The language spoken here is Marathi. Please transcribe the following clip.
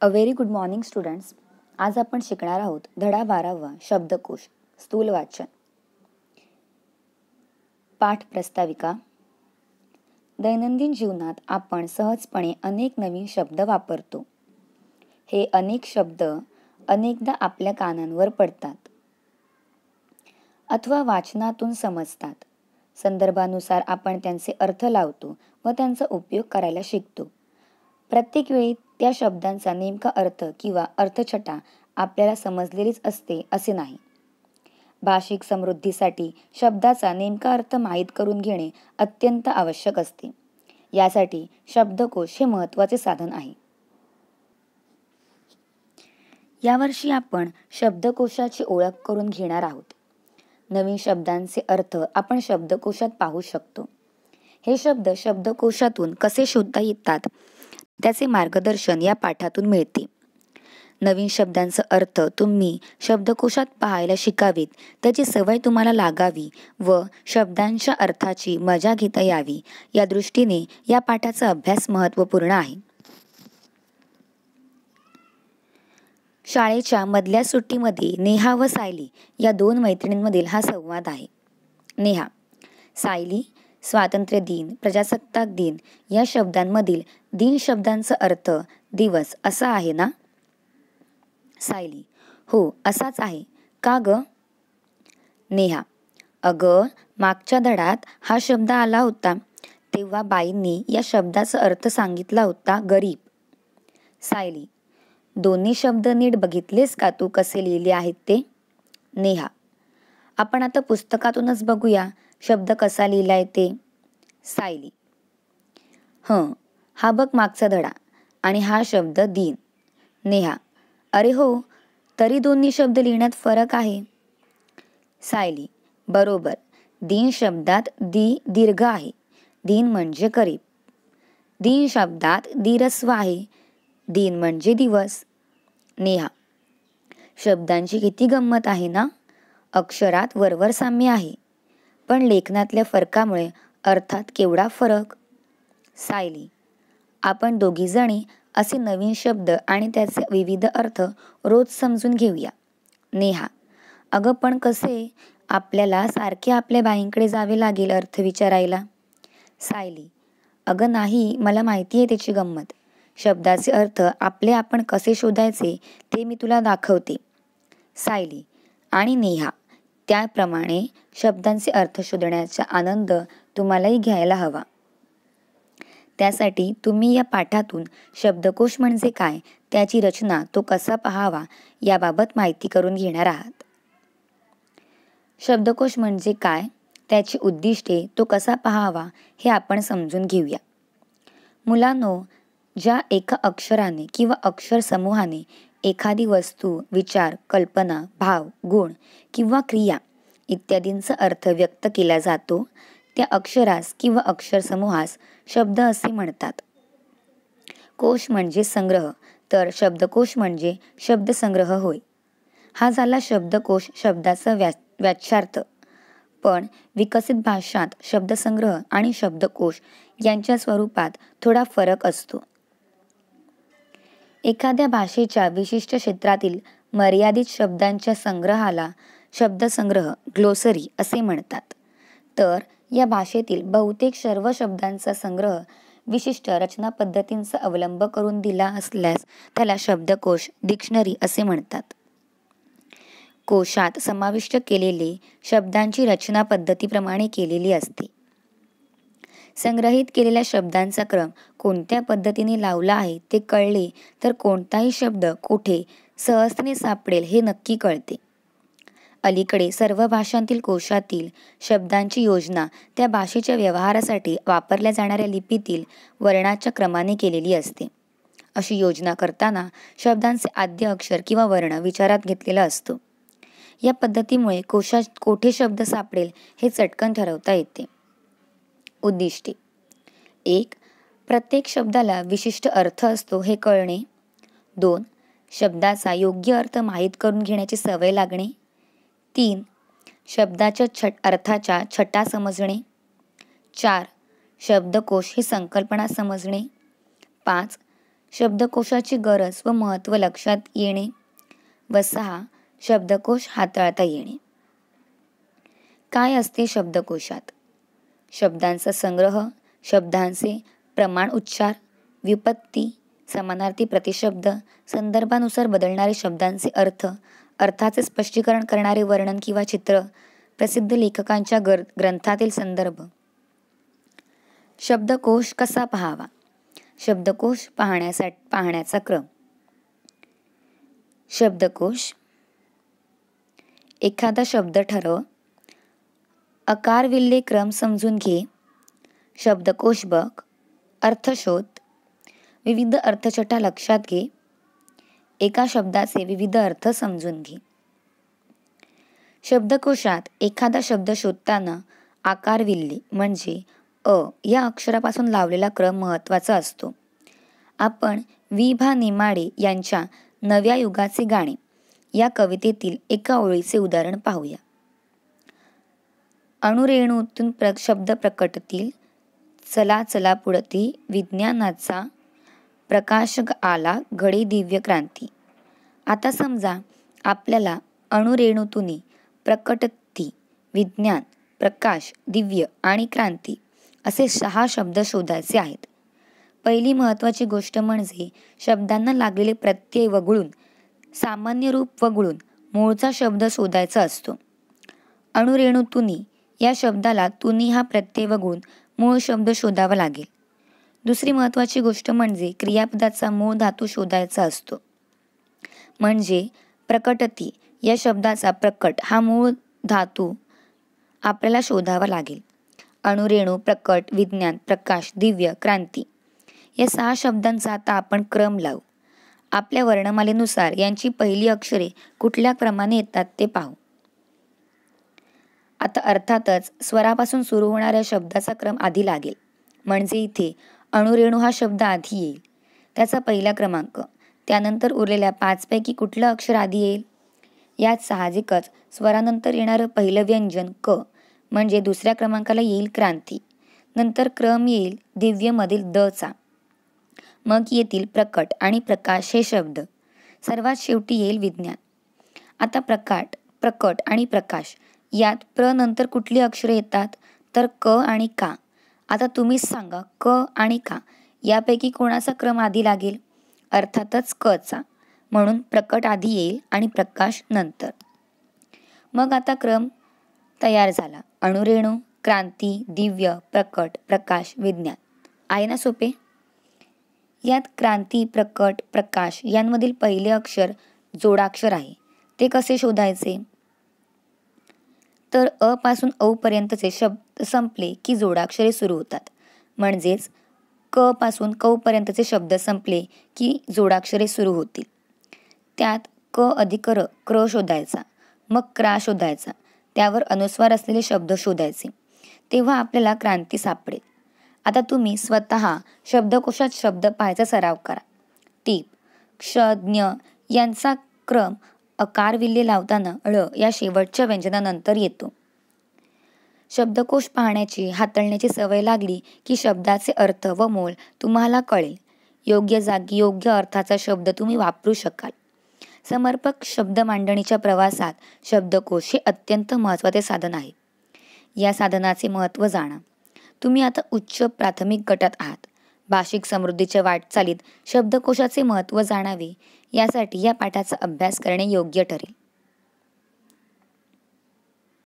अ व्हेरी गुड मॉर्निंग स्टुडंट्स आज आपण शिकणार आहोत धडा बारावा शब्दकोश स्थूल वाचन पाठ प्रस्ताविका दैनंदिन जीवनात आपण सहजपणे अनेक नवीन शब्द वापरतो हे अनेक शब्द अनेकदा आपल्या कानांवर पडतात अथवा वाचनातून समजतात संदर्भानुसार आपण त्यांचे अर्थ लावतो व त्यांचा उपयोग करायला शिकतो प्रत्येक वेळी त्या शब्दांचा नेमका अर्थ किंवा अर्थछटा आपल्याला समजलेलीच असते असे नाही भाषिक समृद्धीसाठी शब्दाचा नेमका अर्थ माहीत करून घेणे अत्यंत आवश्यक असते यासाठी शब्दकोश हे महत्त्वाचे साधन आहे यावर्षी आपण शब्दकोशाची ओळख करून घेणार आहोत नवीन शब्दांचे अर्थ आपण शब्दकोशात पाहू शकतो हे शब्द शब्दकोशातून कसे शोधता येतात त्याचे मार्गदर्शन या पाठातून मिळते नवीन शब्दांचा अर्थ तुम्ही शब्दकोशात पाहायला शिकावीत त्याची सवय तुम्हाला लागावी व शब्दांच्या अर्थाची मजा घेता यावी या दृष्टीने या पाठाचा अभ्यास महत्त्वपूर्ण आहे शाळेच्या मधल्या सुट्टीमध्ये नेहा व सायली या दोन मैत्रिणींमधील हा संवाद आहे नेहा सायली स्वातंत्र्य दिन प्रजासत्ताक दिन या शब्दांमधील दिन शब्दांचा अर्थ दिवस असा आहे ना सायली हो असाच आहे का ग नेहा अगं मागच्या धडात हा शब्द आला होता तेव्हा बाईंनी या शब्दाचा अर्थ सांगितला होता गरीब सायली दोन्ही शब्द नीट बघितलेस का तू कसे लिहिले आहेत ते नेहा आपण आता पुस्तकातूनच बघूया शब्द कसा लिहिलाय ते सायली ह हा बघ मागचा धडा आणि हा शब्द दिन नेहा अरे हो तरी दोन्ही शब्द लिहिण्यात फरक आहे सायली बरोबर दिन शब्दात दी दीर्घ आहे दिन म्हणजे करीब दिन शब्दात दिरस्व आहे दिन म्हणजे दिवस नेहा शब्दांची किती गंमत आहे ना अक्षरात वरवर साम्य आहे पण लेखनातल्या फरकामुळे अर्थात केवढा फरक सायली आपण दोघीजणी असे नवीन शब्द आणि त्याचे विविध अर्थ रोज समजून घेऊया नेहा अगं पण कसे आपल्याला सारखे आपल्या बाईंकडे जावे लागेल अर्थ विचारायला सायली अगं नाही मला माहिती आहे त्याची गंमत शब्दाचे अर्थ आपले आपण कसे शोधायचे ते मी तुला दाखवते सायली आणि नेहा त्याप्रमाणे शब्दांचे अर्थ शोधण्याचा आनंद तुम्हालाही घ्यायला हवा त्यासाठी तुम्ही या पाठातून शब्दकोश म्हणजे काय त्याची रचना तो कसा पहावा याबाबत माहिती करून घेणार आहात शब्दकोश म्हणजे काय त्याची उद्दिष्टे तो कसा पहावा हे आपण समजून घेऊया मुलांनो ज्या एका अक्षराने किंवा अक्षर समूहाने एखादी वस्तू विचार कल्पना भाव गुण किंवा क्रिया इत्यादींचा अर्थ व्यक्त केला जातो त्या अक्षरास किंवा अक्षरसमूहास शब्द असे म्हणतात कोश म्हणजे संग्रह तर शब्दकोश म्हणजे शब्दसंग्रह होय हा झाला शब्दकोश शब्दाचा व्या पण विकसित भाषांत शब्दसंग्रह आणि शब्दकोश यांच्या स्वरूपात थोडा फरक असतो एखाद्या भाषेच्या विशिष्ट क्षेत्रातील मर्यादित शब्दांच्या संग्रहाला शब्दसंग्रह ग्लोसरी असे म्हणतात तर या भाषेतील बहुतेक सर्व शब्दांचा संग्रह विशिष्ट रचना पद्धतींचा अवलंब करून दिला असल्यास त्याला शब्दकोश डिक्शनरी असे म्हणतात कोशात समाविष्ट केलेले शब्दांची रचना पद्धतीप्रमाणे केलेली असते संग्रहित केलेल्या शब्दांचा क्रम कोणत्या पद्धतीने लावला आहे ते कळले तर कोणताही शब्द कुठे सहजने सापडेल हे नक्की कळते अलीकडे सर्व भाषांतील कोशातील शब्दांची योजना त्या भाषेच्या व्यवहारासाठी वापरल्या जाणाऱ्या लिपीतील वर्णाच्या क्रमाने केलेली असते अशी योजना करताना शब्दांचे आद्य अक्षर किंवा वर्ण विचारात घेतलेला असतो या पद्धतीमुळे कोशात कोठे शब्द सापडेल हे चटकन ठरवता येते उद्दिष्टे एक प्रत्येक शब्दाला विशिष्ट अर्थ असतो हे कळणे दोन शब्दाचा योग्य अर्थ माहीत करून घेण्याची सवय लागणे तीन शब्दाच्या छट अर्थाच्या छटा समजणे चार शब्दकोश ही संकल्पना समजणे पाच शब्दकोशाची गरज व महत्त्व लक्षात येणे व सहा शब्दकोश हाताळता येणे काय असते शब्दकोशात शब्दांचा संग्रह शब्दांचे प्रमाण उच्चार विपत्ती समानार्थी प्रतिशब्द संदर्भानुसार बदलणारे शब्दांचे अर्थ अर्थाचे स्पष्टीकरण करणारे वर्णन किंवा चित्र प्रसिद्ध लेखकांच्या गर ग्रंथातील संदर्भ शब्दकोश कसा पहावा? शब्दकोश पाहण्यासाठी पाहण्याचा क्रम शब्दकोश एखादा शब्द ठरव अकार विल्ले क्रम समजून घे शब्दकोश बघ अर्थशोध विविध अर्थछटा लक्षात घे एका शब्दाचे विविध अर्थ समजून घे शब्दकोशात एखादा शब्द शोधताना आकार विल्ली म्हणजे अ या अक्षरापासून लावलेला क्रम महत्त्वाचा असतो आपण वि भा नेमाडे यांच्या नव्या युगाचे गाणे या कवितेतील एका ओळीचे उदाहरण पाहूया अणुरेणूतून प्र शब्द प्रकटतील चला चला पुढती विज्ञानाचा प्रकाश आला घडी दिव्य क्रांती आता समजा आपल्याला अणुरेणूतुनी प्रकटती विज्ञान प्रकाश दिव्य आणि क्रांती असे सहा शब्द शोधायचे आहेत पहिली महत्त्वाची गोष्ट म्हणजे शब्दांना लागलेले प्रत्यय वगळून सामान्य रूप वगळून मूळचा शब्द शोधायचा असतो अणुरेणू तुनी या शब्दाला तुनी हा प्रत्यय वगळून मूळ शब्द शोधावा लागेल दुसरी महत्त्वाची गोष्ट म्हणजे क्रियापदाचा मूळ धातू शोधायचा असतो म्हणजे प्रकटती या शब्दाचा प्रकट हा मूळ धातू आपल्याला शोधावा लागेल अणुरेणू प्रकट विज्ञान प्रकाश दिव्य क्रांती या सहा शब्दांचा आता आपण क्रम लावू आपल्या वर्णमालेनुसार यांची पहिली अक्षरे कुठल्या क्रमाने येतात ते पाहू आता अर्थातच स्वरापासून सुरू होणाऱ्या शब्दाचा क्रम आधी लागेल म्हणजे इथे अणुरेणू हा शब्द आधी येईल त्याचा पहिला क्रमांक त्यानंतर उरलेल्या पाचपैकी कुठलं अक्षर आधी येईल यात साहजिकच स्वरानंतर येणारं पहिलं व्यंजन क म्हणजे दुसऱ्या क्रमांकाला येईल क्रांती नंतर क्रम येईल दिव्यमधील द चा मग येतील प्रकट आणि प्रकाश हे शब्द सर्वात शेवटी येईल विज्ञान आता प्रकाट प्रकट आणि प्रकाश यात प्र नंतर कुठली अक्षरे येतात तर क आणि का आता तुम्हीच सांगा क आणि का यापैकी कोणाचा क्रम आधी लागेल अर्थातच क चा म्हणून प्रकट आधी येईल आणि प्रकाश नंतर मग आता क्रम तयार झाला अणुरेणू क्रांती दिव्य प्रकट प्रकाश विज्ञान आहे ना सोपे यात क्रांती प्रकट प्रकाश यांमधील पहिले अक्षर जोडाक्षर आहे ते कसे शोधायचे तर अ पासून औपर्यंतचे शब्द संपले की जोडाक्षरे सुरू होतात म्हणजेच क पासून कौपर्यंतचे शब्द संपले की जोडाक्षरे सुरू होतील त्यात क अधिक र क्र शोधायचा मग क्रा शोधायचा त्यावर अनुस्वार असलेले शब्द शोधायचे तेव्हा आपल्याला क्रांती सापडेल आता तुम्ही स्वतः शब्दकोशात शब्द पाहायचा सराव करा टीप क्षज्ञ यांचा क्रम विल्ले लावताना अळ या शेवटच्या व्यंजनानंतर येतो शब्दकोश पाहण्याची हाताळण्याची सवय लागली की शब्दाचे अर्थ व मोल तुम्हाला कळेल योग्य जागी योग्य अर्थाचा शब्द तुम्ही वापरू शकाल समर्पक शब्द मांडणीच्या प्रवासात शब्दकोश हे अत्यंत महत्त्वाचे साधन आहे या साधनाचे महत्त्व जाणा तुम्ही आता उच्च प्राथमिक गटात आहात भाषिक समृद्धीच्या वाटचालीत शब्दकोशाचे महत्त्व जाणावे यासाठी या पाठाचा अभ्यास करणे योग्य ठरेल